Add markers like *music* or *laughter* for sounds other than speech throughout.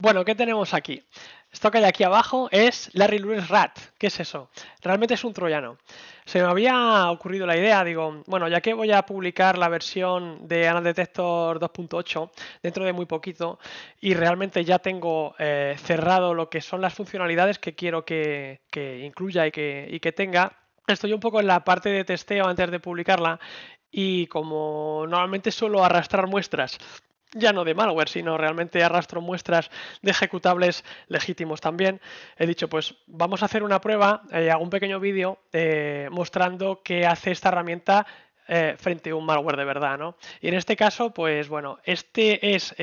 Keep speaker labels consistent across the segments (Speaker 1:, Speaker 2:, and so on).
Speaker 1: Bueno, ¿qué tenemos aquí? Esto que hay aquí abajo es Larry Lewis Rat. ¿Qué es eso? Realmente es un troyano. Se me había ocurrido la idea, digo, bueno, ya que voy a publicar la versión de Anal Detector 2.8 dentro de muy poquito y realmente ya tengo eh, cerrado lo que son las funcionalidades que quiero que, incluya y que, y que tenga, estoy un poco en la parte de testeo antes de publicarla y como normalmente suelo arrastrar muestras ya no de malware, sino realmente arrastro muestras de ejecutables legítimos también. He dicho, pues vamos a hacer una prueba, eh, hago un pequeño vídeo eh, mostrando qué hace esta herramienta eh, frente a un malware de verdad, ¿no? Y en este caso, pues bueno, este es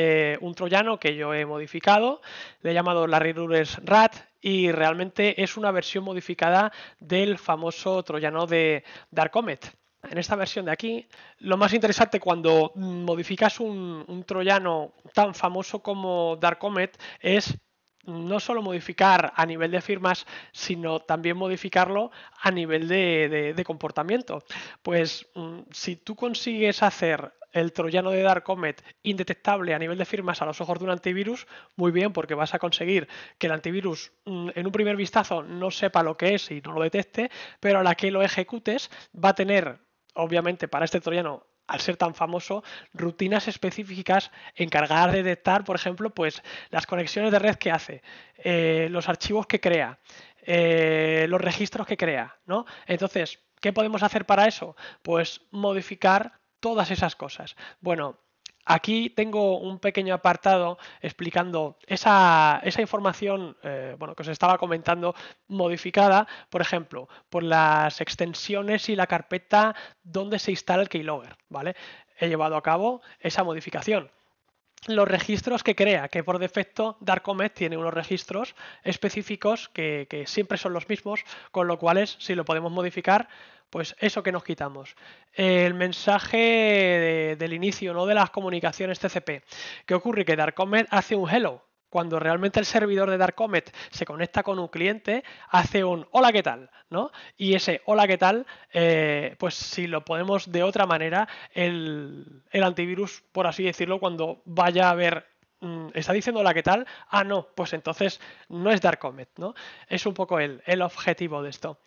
Speaker 1: un troyano que yo he modificado, le he llamado Larry Rules Rat y realmente es una versión modificada del famoso troyano de Dark Comet en esta versión de aquí, lo más interesante cuando mm, modificas un, troyano tan famoso como Dark Comet es no solo modificar a nivel de firmas, sino también modificarlo a nivel de, de comportamiento. Pues mm, si tú consigues hacer el troyano de Dark Comet indetectable a nivel de firmas a los ojos de un antivirus, muy bien, porque vas a conseguir que el antivirus mm, en un primer vistazo no sepa lo que es y no lo detecte, pero a la que lo ejecutes va a tener obviamente para este troyano al ser tan famoso, rutinas específicas encargadas de detectar, por ejemplo, pues las conexiones de red que hace, eh, los archivos que crea, eh, los registros que crea, ¿no? Entonces, ¿qué podemos hacer para eso? Pues modificar todas esas cosas. Bueno, Aquí tengo un pequeño apartado explicando esa, información eh, bueno, que os estaba comentando modificada, por ejemplo, por las extensiones y la carpeta donde se instala el keylogger. ¿vale? He llevado a cabo esa modificación los registros que crea, que por defecto Darkomet tiene unos registros específicos que, siempre son los mismos, con lo cual si lo podemos modificar, pues eso que nos quitamos. El mensaje del inicio, ¿no? De las comunicaciones TCP. ¿Qué ocurre? Que Dark Comet hace un hello. Cuando realmente el servidor de Dark Comet se conecta con un cliente, hace un hola, ¿qué tal? ¿no? Y ese hola, ¿qué tal? Eh, pues si lo podemos de otra manera, el, el antivirus, por así decirlo, cuando vaya a ver mm, está diciendo hola qué tal, ah, no, pues entonces no es Dark Comet, ¿no? Es un poco el, el objetivo de esto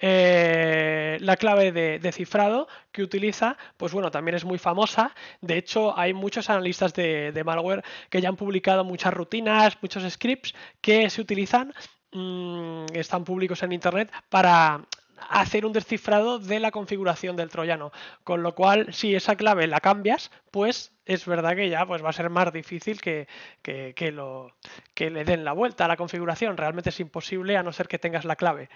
Speaker 1: eh, la clave de, cifrado que utiliza, pues bueno, también es muy famosa. De hecho, hay muchos analistas de malware que ya han publicado muchas rutinas, muchos scripts que se utilizan mm, están públicos en internet para hacer un descifrado de la configuración del troyano. Con lo cual, si esa clave la cambias, pues es verdad que ya pues, va a ser más difícil que, lo, que le den la vuelta a la configuración. Realmente es imposible a no ser que tengas la clave.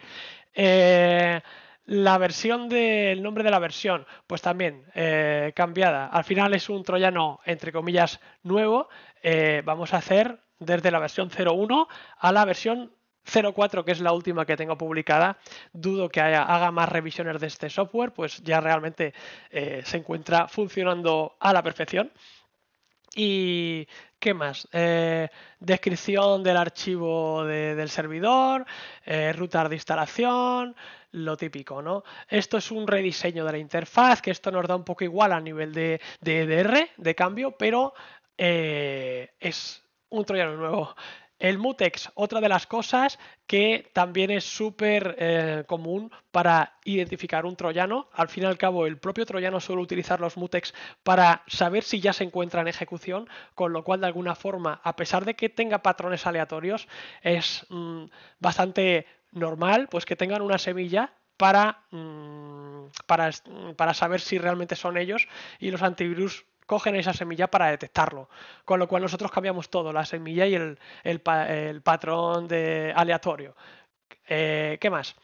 Speaker 1: Eh, la versión del nombre de la versión, pues también eh, cambiada. Al final es un troyano, entre comillas, nuevo. Eh, vamos a hacer desde la versión 01 a la versión 04, que es la última que tengo publicada, dudo que haga más revisiones de este software, pues ya realmente eh, se encuentra funcionando a la perfección. Y ¿Qué más? Eh, descripción del archivo del servidor, eh, rutas de instalación, lo típico, ¿no? Esto es un rediseño de la interfaz, que esto nos da un poco igual a nivel de, de EDR, de cambio, pero eh, es un troyano nuevo. El mutex, otra de las cosas que también es súper eh, común para identificar un troyano. Al fin y al cabo, el propio troyano suele utilizar los mutex para saber si ya se encuentra en ejecución, con lo cual de alguna forma, a pesar de que tenga patrones aleatorios, es mm, bastante normal pues que tengan una semilla para, mm, mm, para saber si realmente son ellos y los antivirus cogen esa semilla para detectarlo. Con lo cual nosotros cambiamos todo, la semilla y el, patrón de aleatorio. Eh, ¿Qué más?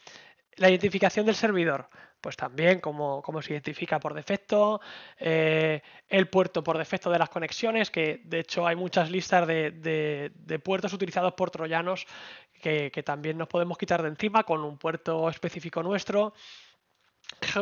Speaker 1: La identificación del servidor pues también como, se identifica por defecto, eh, el puerto por defecto de las conexiones, que de hecho hay muchas listas de, puertos utilizados por troyanos que, que, también nos podemos quitar de encima con un puerto específico nuestro,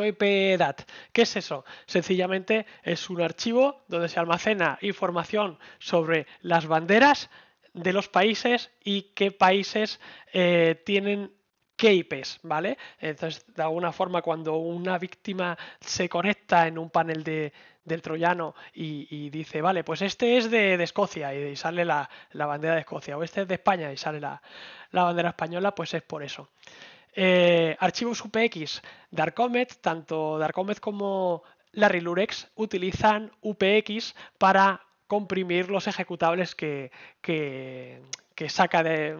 Speaker 1: ¿Qué es eso? Sencillamente es un archivo donde se almacena información sobre las banderas de los países y qué países eh, tienen qué IPs, ¿vale? Entonces, de alguna forma, cuando una víctima se conecta en un panel del troyano y, dice, vale, pues este es de, Escocia y, sale la, bandera de Escocia, o este es de España y sale la bandera española, pues es por eso. Eh, archivos UPX Darkomet, tanto Darkomet como Larry Lurex utilizan UPX para comprimir los ejecutables que, saca de,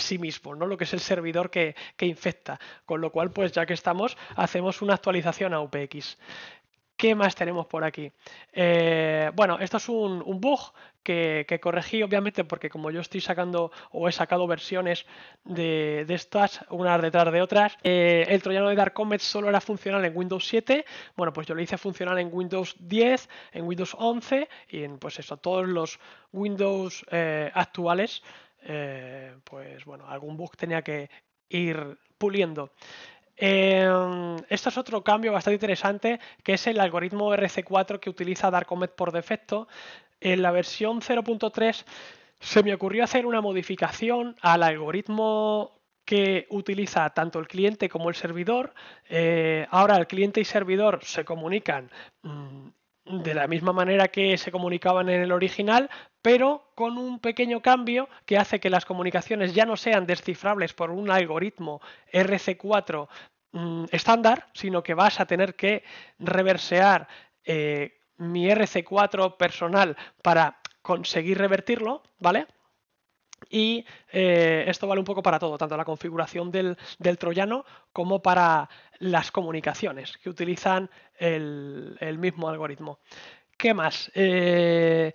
Speaker 1: sí mismo, ¿no? lo que es el servidor que, que, infecta. Con lo cual, pues ya que estamos, hacemos una actualización a UPX. ¿Qué más tenemos por aquí? Eh, bueno, esto es un, bug que, corregí, obviamente, porque como yo estoy sacando o he sacado versiones de, estas unas detrás de otras, eh, el troyano de Dark Comet solo era funcional en Windows 7. Bueno, pues yo lo hice funcional en Windows 10, en Windows 11 y en pues eso, todos los Windows eh, actuales. pues bueno, algún bug tenía que ir puliendo. Eh, esto es otro cambio bastante interesante, que es el algoritmo RC4 que utiliza Darkomet por defecto. En la versión 0.3 se me ocurrió hacer una modificación al algoritmo que utiliza tanto el cliente como el servidor. Eh, ahora el cliente y servidor se comunican mm, de la misma manera que se comunicaban en el original, pero con un pequeño cambio que hace que las comunicaciones ya no sean descifrables por un algoritmo RC4 mm, estándar, sino que vas a tener que reversear eh, mi RC4 personal para conseguir revertirlo, ¿vale? y eh, esto vale un poco para todo, tanto la configuración del, troyano como para las comunicaciones que utilizan el, mismo algoritmo. ¿Qué más? Eh,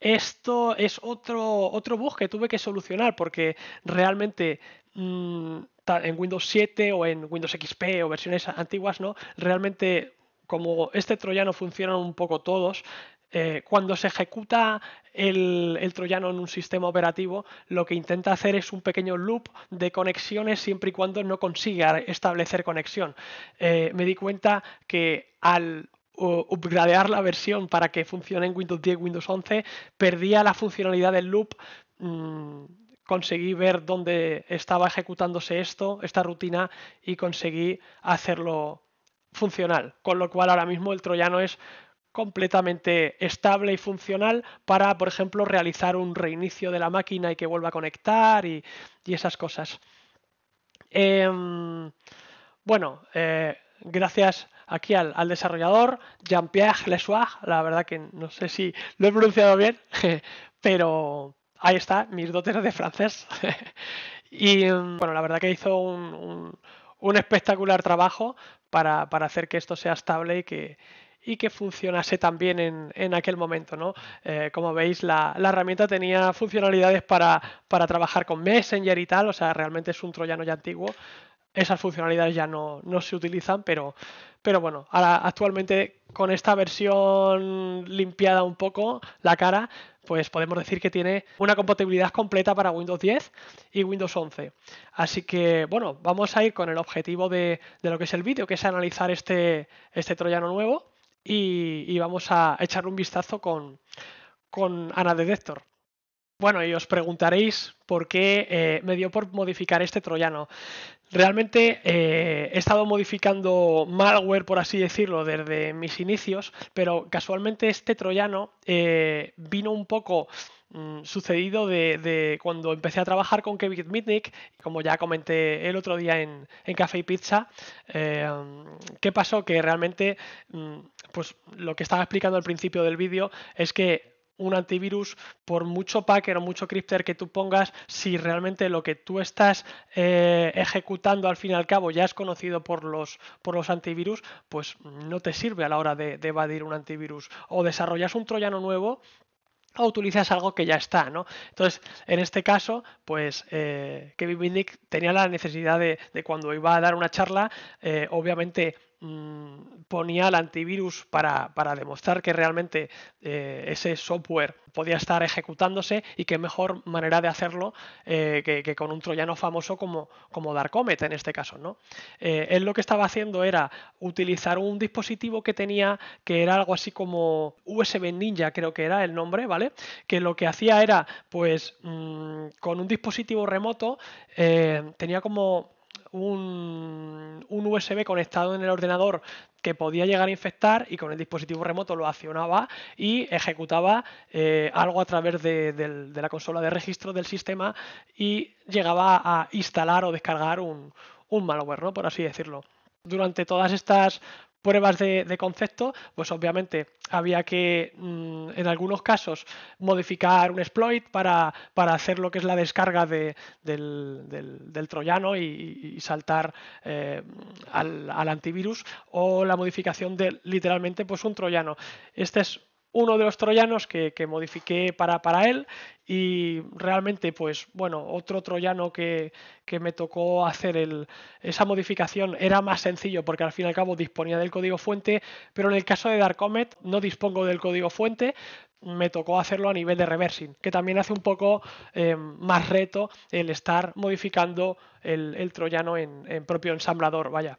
Speaker 1: esto es otro, otro bug que tuve que solucionar porque realmente mm, en Windows 7 o en Windows XP o versiones antiguas, ¿no? Realmente como este troyano funcionan un poco todos, eh, cuando se ejecuta el, troyano en un sistema operativo, lo que intenta hacer es un pequeño loop de conexiones siempre y cuando no consiga establecer conexión. Eh, me di cuenta que al upgradear la versión para que funcione en Windows 10, Windows 11, perdía la funcionalidad del loop. Mm, conseguí ver dónde estaba ejecutándose esto, esta rutina, y conseguí hacerlo funcional. Con lo cual ahora mismo el troyano es completamente estable y funcional para, por ejemplo, realizar un reinicio de la máquina y que vuelva a conectar y, esas cosas. Em, bueno, eh, gracias aquí al, desarrollador, Jean-Pierre Lesoir, la verdad que no sé si lo he pronunciado bien, *laughs* pero ahí está, mis dotes de francés. *laughs* y em, bueno, la verdad que hizo un, espectacular trabajo para hacer que esto sea estable y que, y que funcionase también en, aquel momento. ¿no? Eh, como veis, la, herramienta tenía funcionalidades para, trabajar con Messenger y tal, o sea, realmente es un troyano ya antiguo. Esas funcionalidades ya no, se utilizan, pero, pero bueno, ahora actualmente con esta versión limpiada un poco la cara, pues podemos decir que tiene una compatibilidad completa para Windows 10 y Windows 11. Así que, bueno, vamos a ir con el objetivo de, de lo que es el vídeo, que es analizar este, este troyano nuevo y, vamos a echar un vistazo con, con Ana Detector. Bueno, y os preguntaréis por qué eh, me dio por modificar este troyano. Realmente eh, he estado modificando malware, por así decirlo, desde mis inicios, pero casualmente este troyano eh, vino un poco Mm. sucedido de, de, cuando empecé a trabajar con Kevin Mitnick, como ya comenté el otro día en, en Café y Pizza, eh, qué pasó que realmente, mm, pues lo que estaba explicando al principio del vídeo es que un antivirus, por mucho packer o mucho crypter que tú pongas, si realmente lo que tú estás eh, ejecutando al fin y al cabo ya es conocido por los, por los antivirus, pues no te sirve a la hora de, de evadir un antivirus. O desarrollas un troyano nuevo o utilizas algo que ya está, ¿no? Entonces, en este caso, pues eh, Kevin Bindick tenía la necesidad de, cuando iba a dar una charla, eh, obviamente Mm, ponía el antivirus para, demostrar que realmente eh, ese software podía estar ejecutándose y qué mejor manera de hacerlo eh, que, con un troyano famoso como, como Dark Comet en este caso. ¿no? Eh, él lo que estaba haciendo era utilizar un dispositivo que tenía que era algo así como USB Ninja, creo que era el nombre, ¿vale? Que lo que hacía era, pues, mm, con un dispositivo remoto, tenía como un, USB conectado en el ordenador que podía llegar a infectar y con el dispositivo remoto lo accionaba y ejecutaba eh, algo a través de, la consola de registro del sistema y llegaba a instalar o descargar un, malware, por así decirlo. Durante todas estas pruebas de, concepto, pues obviamente había que, mm, en algunos casos, modificar un exploit para, para, hacer lo que es la descarga del, del, troyano y, saltar eh, al, al, antivirus o la modificación de literalmente pues, un troyano. Este es uno de los troyanos que, que modifiqué para, para, él y realmente pues bueno otro troyano que, me tocó hacer esa modificación era más sencillo porque al fin y al cabo disponía del código fuente pero en el caso de Dark Comet no dispongo del código fuente me tocó hacerlo a nivel de reversing, que también hace un poco eh, más reto el estar modificando el, troyano en, en propio ensamblador, vaya.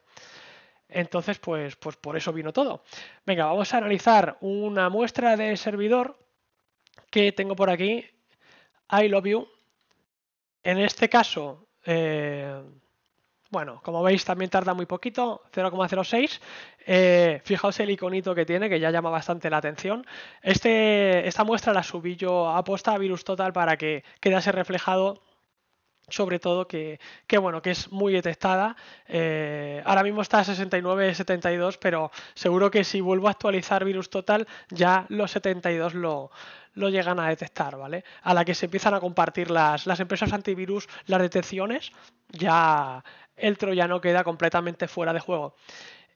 Speaker 1: Entonces, pues, pues por eso vino todo. Venga, vamos a analizar una muestra de servidor que tengo por aquí. I love you. En este caso, eh, bueno, como veis también tarda muy poquito, 0,06. Eh, fijaos el iconito que tiene, que ya llama bastante la atención. Este, esta muestra la subí yo posta, a Virus Total para que quedase reflejado sobre todo que, bueno, que es muy detectada. Eh, ahora mismo está a 69, 72, pero seguro que si vuelvo a actualizar Virus Total, ya los 72 lo, lo llegan a detectar, ¿vale? A la que se empiezan a compartir las, empresas antivirus las detecciones, ya el troyano queda completamente fuera de juego.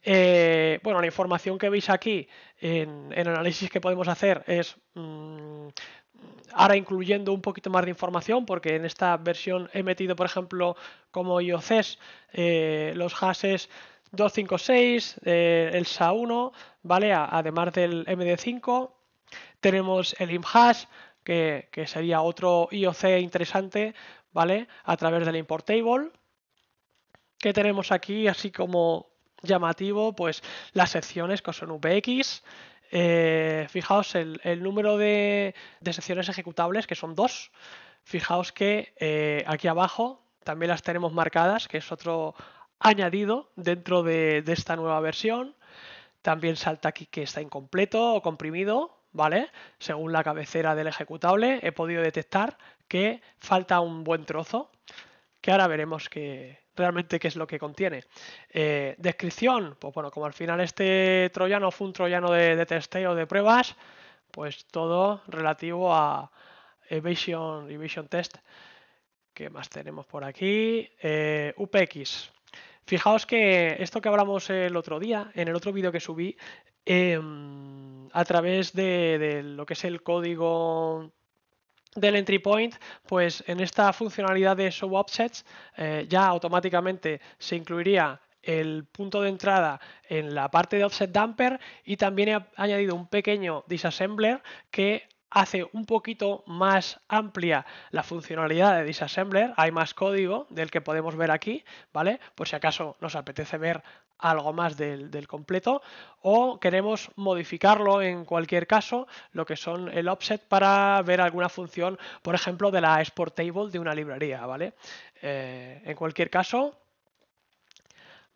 Speaker 1: Eh, bueno, la información que veis aquí en, el análisis que podemos hacer es mm, ahora incluyendo un poquito más de información, porque en esta versión he metido, por ejemplo, como IOCs, eh, los hashes 256, eh, el SA1, ¿vale? Además del MD5, tenemos el IMHash, que, sería otro IOC interesante, ¿vale? A través del Importable. que tenemos aquí? Así como llamativo, pues las secciones que son VX, eh, fijaos el, número de, secciones ejecutables, que son dos. Fijaos que eh, aquí abajo también las tenemos marcadas, que es otro añadido dentro de, de esta nueva versión. También salta aquí que está incompleto o comprimido, ¿vale? Según la cabecera del ejecutable, he podido detectar que falta un buen trozo, que ahora veremos que, realmente qué es lo que contiene. Eh, descripción, pues bueno, como al final este troyano fue un troyano de, testeo de pruebas, pues todo relativo a evasion, evasion test. ¿Qué más tenemos por aquí? Eh, UPX. Fijaos que esto que hablamos el otro día, en el otro vídeo que subí, em, a través de, de lo que es el código del entry point, pues en esta funcionalidad de show offsets eh, ya automáticamente se incluiría el punto de entrada en la parte de offset damper y también he añadido un pequeño disassembler que hace un poquito más amplia la funcionalidad de disassembler, hay más código del que podemos ver aquí, ¿vale? Por si acaso nos apetece ver algo más del, completo o queremos modificarlo en cualquier caso lo que son el offset para ver alguna función por ejemplo de la export table de una librería vale eh, en cualquier caso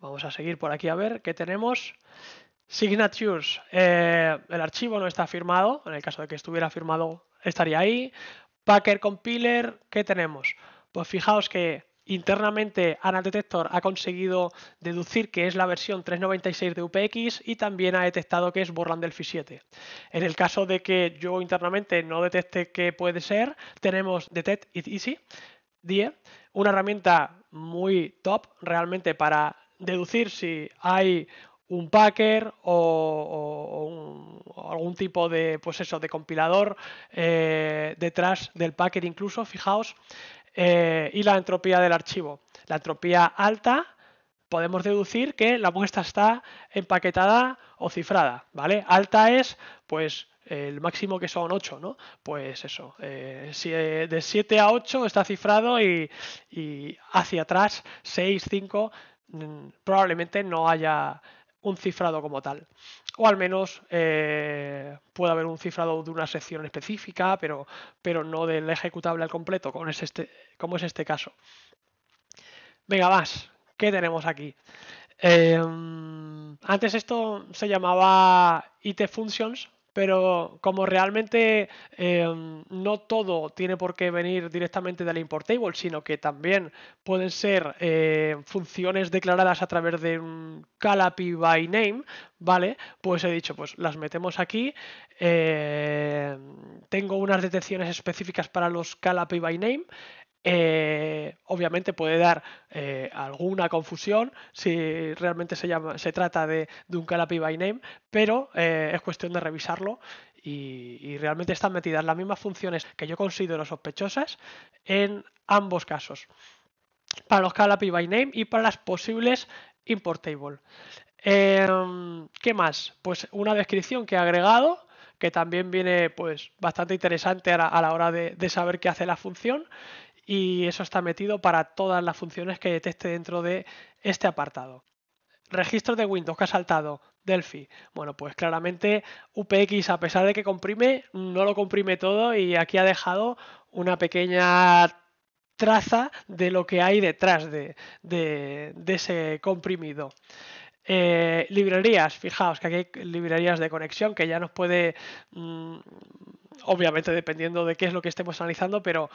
Speaker 1: vamos a seguir por aquí a ver qué tenemos signatures eh, el archivo no está firmado en el caso de que estuviera firmado estaría ahí packer compiler qué tenemos pues fijaos que Internamente, detector ha conseguido deducir que es la versión 3.96 de UPX y también ha detectado que es Borland Delphi 7. En el caso de que yo internamente no detecte que puede ser, tenemos Detect It Easy, e, una herramienta muy top realmente para deducir si hay un packer o, algún tipo de pues de compilador eh, detrás del packer incluso fijaos eh, y la entropía del archivo. La entropía alta podemos deducir que la muestra está empaquetada o cifrada, ¿vale? Alta es, pues, el máximo que son 8, ¿no? Pues eso, eh, eh, de 7 a 8 está cifrado y, y hacia atrás 6, 5, mm, probablemente no haya un cifrado como tal. O al menos eh, puede haber un cifrado de una sección específica, pero, pero no del ejecutable al completo, como es este, como es este caso. Venga, más. ¿Qué tenemos aquí? Eh, antes esto se llamaba IT Functions, pero como realmente em, no todo tiene por qué venir directamente del import table, sino que también pueden ser eh, funciones declaradas a través de un calapi by name, ¿vale? Pues he dicho, pues las metemos aquí. Eh, tengo unas detecciones específicas para los calapi by name. Eh, obviamente puede dar eh, alguna confusión si realmente se, llama, se trata de, un Calapi by Name, pero eh, es cuestión de revisarlo y, realmente están metidas las mismas funciones que yo considero sospechosas en ambos casos, para los Calapi by Name y para las posibles Importable. Em, ¿Qué más? Pues una descripción que he agregado que también viene pues bastante interesante a la, hora de, de saber qué hace la función y eso está metido para todas las funciones que detecte dentro de este apartado. Registro de Windows que ha saltado, Delphi. Bueno, pues claramente UPX, a pesar de que comprime, no lo comprime todo y aquí ha dejado una pequeña traza de lo que hay detrás de, ese comprimido. Eh, librerías, fijaos que aquí hay librerías de conexión que ya nos puede, mm, obviamente dependiendo de qué es lo que estemos analizando, pero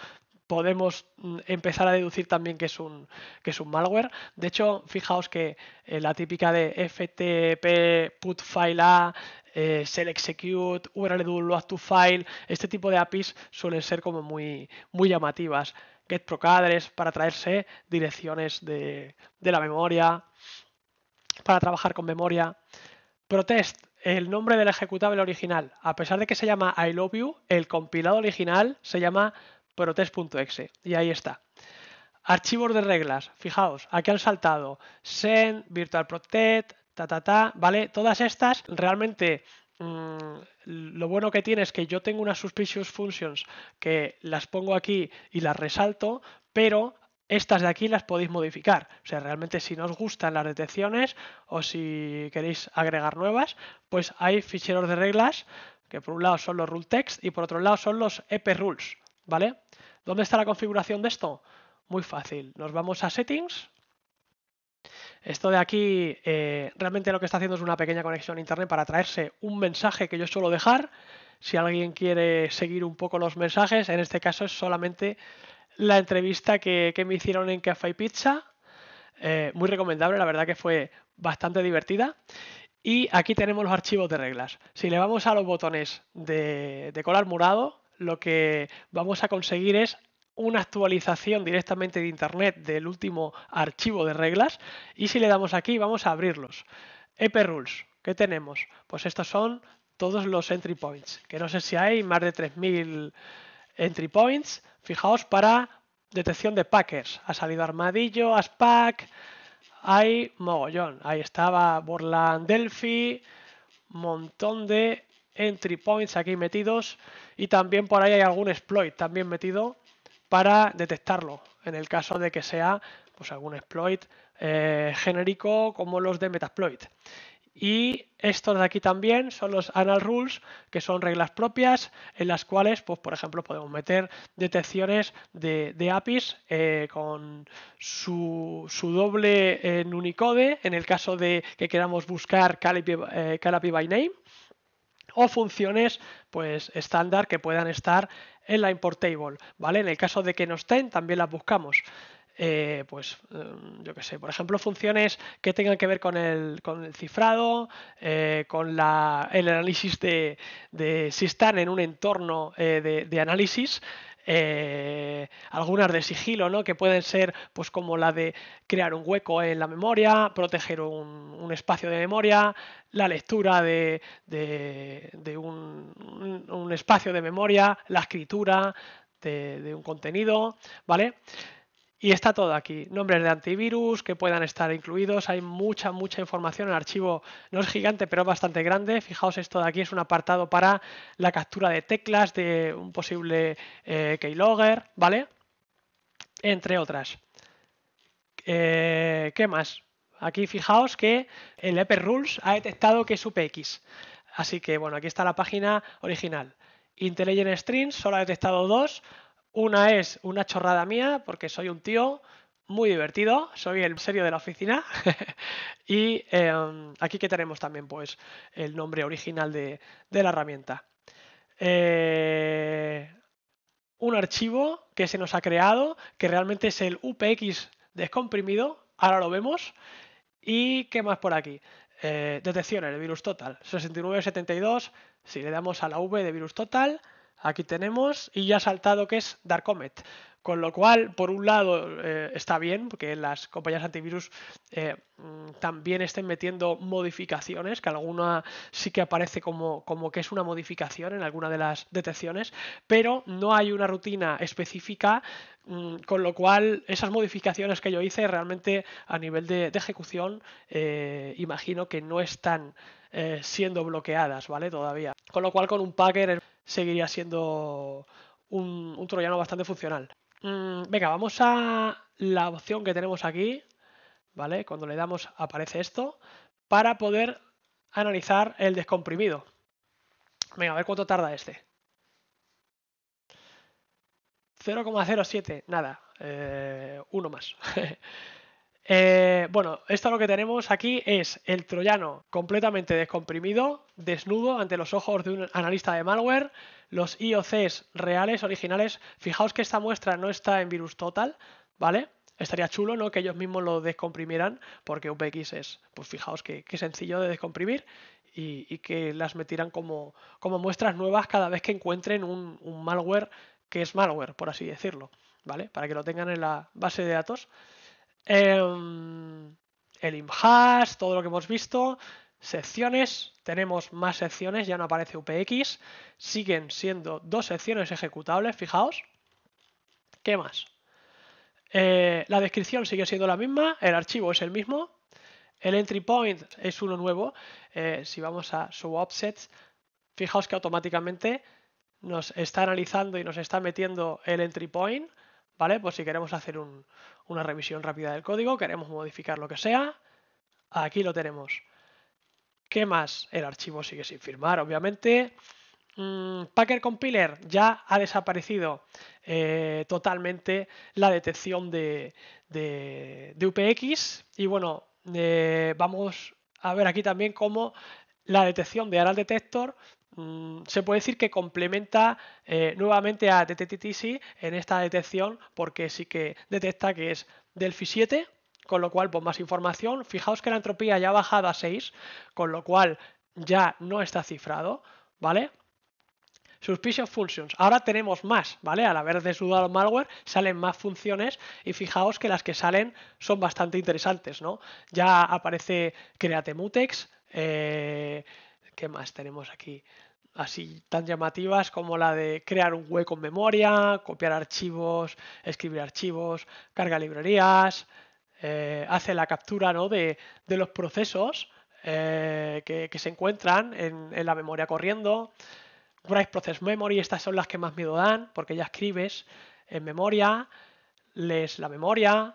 Speaker 1: podemos mm, empezar a deducir también que es un, que es un malware. De hecho, fijaos que eh, la típica de FTP, put file A, eh, select execute, URL do to file, este tipo de APIs suelen ser como muy, muy llamativas. Get procadres para traerse direcciones de, de la memoria, para trabajar con memoria. Protest, el nombre del ejecutable original. A pesar de que se llama I love you, el compilado original se llama pero test.exe. Y ahí está. Archivos de reglas. Fijaos, aquí han saltado send, virtual protect, ta, ta, ta, ¿vale? Todas estas realmente mm, lo bueno que tiene es que yo tengo unas suspicious functions que las pongo aquí y las resalto, pero estas de aquí las podéis modificar. O sea, realmente si no os gustan las detecciones o si queréis agregar nuevas, pues hay ficheros de reglas que por un lado son los rule text y por otro lado son los EP rules, ¿vale? ¿Dónde está la configuración de esto? Muy fácil, nos vamos a Settings. Esto de aquí eh, realmente lo que está haciendo es una pequeña conexión a Internet para traerse un mensaje que yo suelo dejar. Si alguien quiere seguir un poco los mensajes, en este caso es solamente la entrevista que, me hicieron en Café y Pizza. Eh, muy recomendable, la verdad que fue bastante divertida. Y aquí tenemos los archivos de reglas. Si le vamos a los botones de, color colar murado, lo que vamos a conseguir es una actualización directamente de Internet del último archivo de reglas y si le damos aquí vamos a abrirlos. EpRules, ¿qué tenemos? Pues estos son todos los entry points, que no sé si hay más de 3.000 entry points. Fijaos para detección de packers. Ha salido Armadillo, Aspac, hay mogollón. Ahí estaba Borland Delphi, montón de entry points aquí metidos y también por ahí hay algún exploit también metido para detectarlo en el caso de que sea pues algún exploit eh, genérico como los de Metasploit. Y estos de aquí también son los anal rules, que son reglas propias en las cuales, pues, por ejemplo, podemos meter detecciones de, APIs eh, con su, su, doble eh, en Unicode, en el caso de que queramos buscar Calipi by Name, o funciones pues estándar que puedan estar en la importable, ¿vale? En el caso de que no estén, también las buscamos. Eh, pues eh, yo qué sé, por ejemplo, funciones que tengan que ver con el, cifrado, con el eh, análisis de, si están en un entorno de, análisis, eh, algunas de sigilo, ¿no? Que pueden ser, pues, como la de crear un hueco en la memoria, proteger un, espacio de memoria, la lectura de, un, espacio de memoria, la escritura de, de un contenido, ¿vale? Y está todo aquí. Nombres de antivirus que puedan estar incluidos. Hay mucha, mucha información. El archivo no es gigante, pero bastante grande. Fijaos, esto de aquí es un apartado para la captura de teclas de un posible eh, keylogger, ¿vale? Entre otras. Eh, ¿Qué más? Aquí fijaos que el EPER Rules ha detectado que es UPX. Así que, bueno, aquí está la página original. Intelligent Strings solo ha detectado dos una es una chorrada mía, porque soy un tío muy divertido, soy el serio de la oficina. *laughs* y em, aquí que tenemos también pues el nombre original de, la herramienta. Eh, un archivo que se nos ha creado, que realmente es el UPX descomprimido, ahora lo vemos. ¿Y qué más por aquí? Detección eh, detecciones de virus total, 6972, si le damos a la V de virus total, Aquí tenemos y ya ha saltado que es Dark Comet. Con lo cual, por un lado, eh, está bien porque las compañías antivirus eh, mm, también estén metiendo modificaciones, que alguna sí que aparece como, como que es una modificación en alguna de las detecciones, pero no hay una rutina específica, mm, con lo cual esas modificaciones que yo hice realmente a nivel de, ejecución, eh, imagino que no están siendo bloqueadas, ¿vale? Todavía. Con lo cual, con un packer seguiría siendo un, troyano bastante funcional. Mm, venga, vamos a la opción que tenemos aquí, ¿vale? Cuando le damos aparece esto, para poder analizar el descomprimido. Venga, a ver cuánto tarda este. 0,07, nada, eh, uno más. *laughs* Eh, bueno, esto lo que tenemos aquí es el troyano completamente descomprimido, desnudo ante los ojos de un analista de malware, los IOCs reales, originales. Fijaos que esta muestra no está en virus total, ¿vale? Estaría chulo, ¿no? Que ellos mismos lo descomprimieran, porque UPX es, pues fijaos que, sencillo de descomprimir y, que las metieran como, como muestras nuevas cada vez que encuentren un malware que es malware, por así decirlo, ¿vale? Para que lo tengan en la base de datos. Em, el imhash, todo lo que hemos visto. Secciones, tenemos más secciones, ya no aparece UPX. Siguen siendo dos secciones ejecutables, fijaos. ¿Qué más? Eh, la descripción sigue siendo la misma, el archivo es el mismo. El entry point es uno nuevo. Eh, si vamos a su fijaos que automáticamente nos está analizando y nos está metiendo el entry point. Pues si queremos hacer una revisión rápida del código, queremos modificar lo que sea, aquí lo tenemos. ¿Qué más? El archivo sigue sin firmar, obviamente. Mm, Packer Compiler ya ha desaparecido eh, totalmente la detección de, UPX. Y bueno, eh, vamos a ver aquí también cómo la detección de Aral Detector Mm, se puede decir que complementa eh, nuevamente a TTTC en esta detección porque sí que detecta que es Delphi 7, con lo cual pues, más información. Fijaos que la entropía ya ha bajado a 6, con lo cual ya no está cifrado, ¿vale? Suspicious Functions. Ahora tenemos más, ¿vale? Al haber desnudado el malware salen más funciones y fijaos que las que salen son bastante interesantes, ¿no? Ya aparece Create Mutex, eh, ¿Qué más tenemos aquí? Así tan llamativas como la de crear un hueco en memoria, copiar archivos, escribir archivos, carga librerías, eh, hace la captura de, los procesos eh, que, se encuentran en, en la memoria corriendo. Write Process Memory, estas son las que más miedo dan porque ya escribes en memoria, lees la memoria,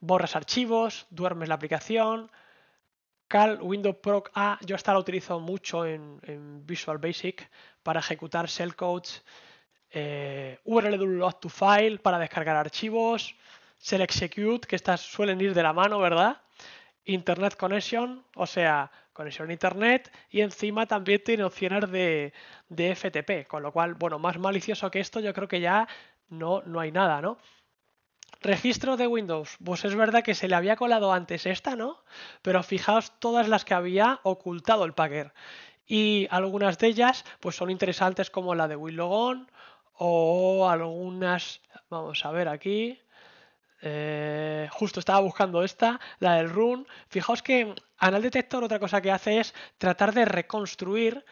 Speaker 1: borras archivos, duermes la aplicación, Cal Windows Proc A, yo esta la utilizo mucho en, Visual Basic para ejecutar shellcodes, eh, URL download to file para descargar archivos, shell execute, que estas suelen ir de la mano, ¿verdad? Internet connection, o sea, conexión a internet, y encima también tiene opciones de, de FTP, con lo cual, bueno, más malicioso que esto, yo creo que ya no, no hay nada, ¿no? Registro de Windows. Pues es verdad que se le había colado antes esta, ¿no? Pero fijaos todas las que había ocultado el packer. Y algunas de ellas pues son interesantes como la de Winlogon o algunas... Vamos a ver aquí. Eh, justo estaba buscando esta, la del run. Fijaos que Anal Detector otra cosa que hace es tratar de reconstruir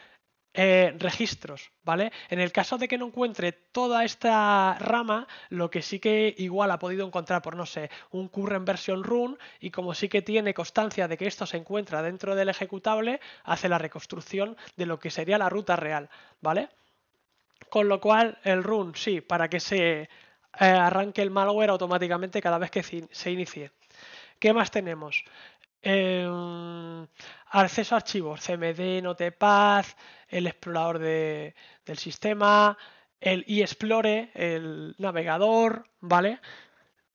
Speaker 1: eh, registros, ¿vale? En el caso de que no encuentre toda esta rama, lo que sí que igual ha podido encontrar por, pues no sé, un current version run y como sí que tiene constancia de que esto se encuentra dentro del ejecutable, hace la reconstrucción de lo que sería la ruta real, ¿vale? Con lo cual, el run, sí, para que se eh, arranque el malware automáticamente cada vez que se inicie. ¿Qué más tenemos? Em, acceso a archivos, CMD, Notepad, el explorador del sistema, el e-explore el navegador, ¿vale?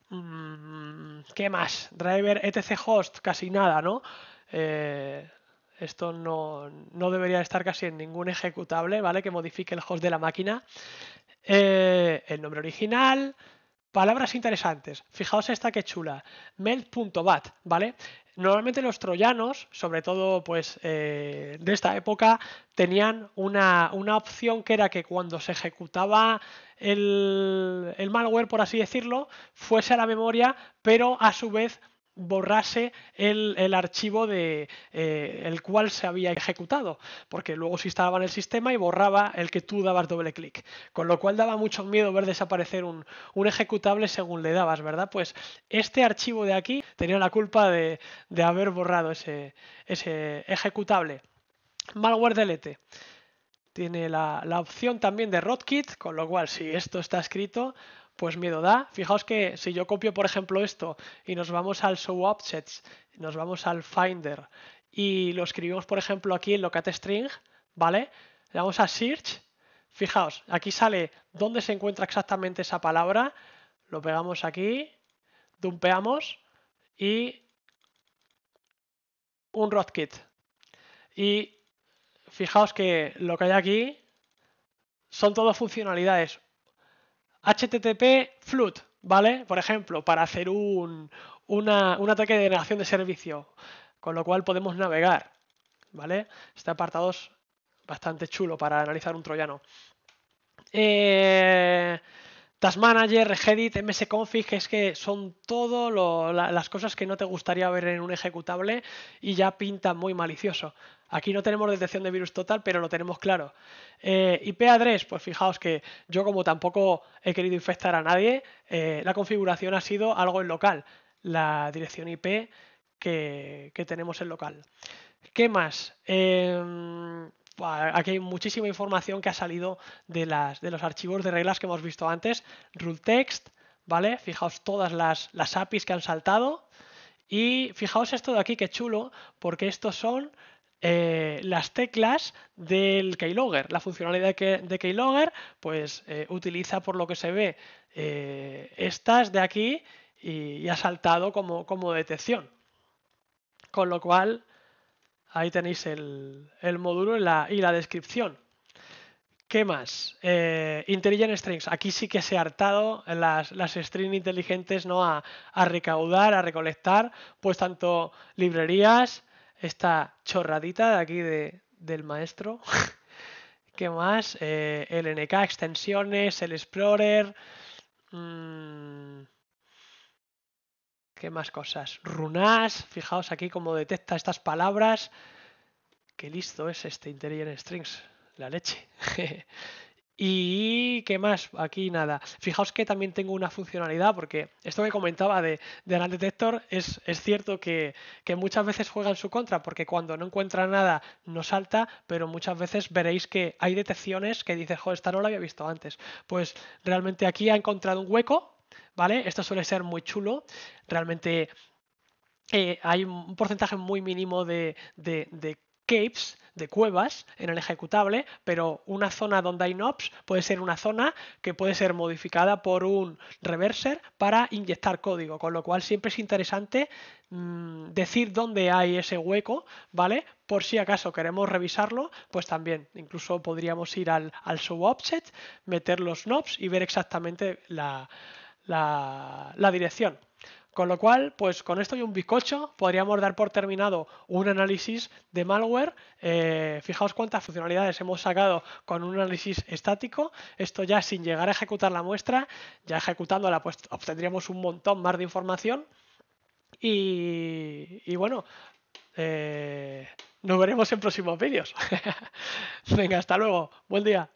Speaker 1: Mm, ¿Qué más? Driver, etc host, casi nada, ¿no? Eh, esto no, no, debería estar casi en ningún ejecutable, ¿vale? Que modifique el host de la máquina. Eh, el nombre original, Palabras interesantes. Fijaos esta que chula. melt.bat, ¿vale? Normalmente los troyanos, sobre todo pues eh, de esta época, tenían una, una, opción que era que cuando se ejecutaba el, el malware, por así decirlo, fuese a la memoria, pero a su vez borrase el, archivo de eh, el cual se había ejecutado, porque luego se instalaba en el sistema y borraba el que tú dabas doble clic, con lo cual daba mucho miedo ver desaparecer un, un, ejecutable según le dabas, ¿verdad? Pues este archivo de aquí tenía la culpa de, de haber borrado ese, ese ejecutable. Malware delete tiene la, la, opción también de rootkit, con lo cual si esto está escrito, pues miedo da. Fijaos que si yo copio, por ejemplo, esto y nos vamos al show objects, nos vamos al finder y lo escribimos, por ejemplo, aquí en locate string, ¿vale? Le damos a search. Fijaos, aquí sale dónde se encuentra exactamente esa palabra. Lo pegamos aquí, dumpeamos y un rootkit. Y fijaos que lo que hay aquí son todas funcionalidades HTTP flood, ¿vale? Por ejemplo, para hacer un, un ataque de negación de servicio, con lo cual podemos navegar, ¿vale? Este apartado es bastante chulo para analizar un troyano. Eh, Task Manager, MS msconfig, es que son todas las cosas que no te gustaría ver en un ejecutable y ya pinta muy malicioso. Aquí no tenemos detección de virus total, pero lo tenemos claro. Eh, IP address, pues fijaos que yo como tampoco he querido infectar a nadie, eh, la configuración ha sido algo en local, la dirección IP que, tenemos en local. ¿Qué más? Eh, aquí hay muchísima información que ha salido de, las, de los archivos de reglas que hemos visto antes. text ¿vale? Fijaos todas las, APIs que han saltado. Y fijaos esto de aquí, que chulo, porque estos son eh, las teclas del Keylogger. La funcionalidad de Keylogger pues, eh, utiliza, por lo que se ve, eh, estas de aquí y, ha saltado como, como detección. Con lo cual, Ahí tenéis el, módulo y la, descripción. ¿Qué más? Eh, intelligent Strings. Aquí sí que se ha hartado las, las strings inteligentes ¿no? A, recaudar, a recolectar, pues tanto librerías, esta chorradita de aquí de, del maestro. *laughs* ¿Qué más? Eh, el extensiones, el Explorer. Mm, ¿Qué más cosas? Runas. Fijaos aquí cómo detecta estas palabras. Qué listo es este Interior Strings. La leche. *laughs* Y qué más, aquí nada. Fijaos que también tengo una funcionalidad, porque esto que comentaba de, de Anal Detector es, cierto que, que, muchas veces juega en su contra, porque cuando no encuentra nada no salta, pero muchas veces veréis que hay detecciones que dices, joder, esta no la había visto antes. Pues realmente aquí ha encontrado un hueco, ¿vale? Esto suele ser muy chulo, realmente eh, hay un porcentaje muy mínimo de, de, de caves, de cuevas en el ejecutable, pero una zona donde hay knobs puede ser una zona que puede ser modificada por un reverser para inyectar código, con lo cual siempre es interesante mm, decir dónde hay ese hueco, ¿vale? Por si acaso queremos revisarlo, pues también incluso podríamos ir al, al meter los knobs y ver exactamente la, la, dirección. Con lo cual, pues con esto y un bicocho podríamos dar por terminado un análisis de malware. Eh, fijaos cuántas funcionalidades hemos sacado con un análisis estático. Esto ya sin llegar a ejecutar la muestra, ya ejecutándola, pues obtendríamos un montón más de información. Y, bueno, eh, nos veremos en próximos vídeos. *laughs* Venga, hasta luego. Buen día.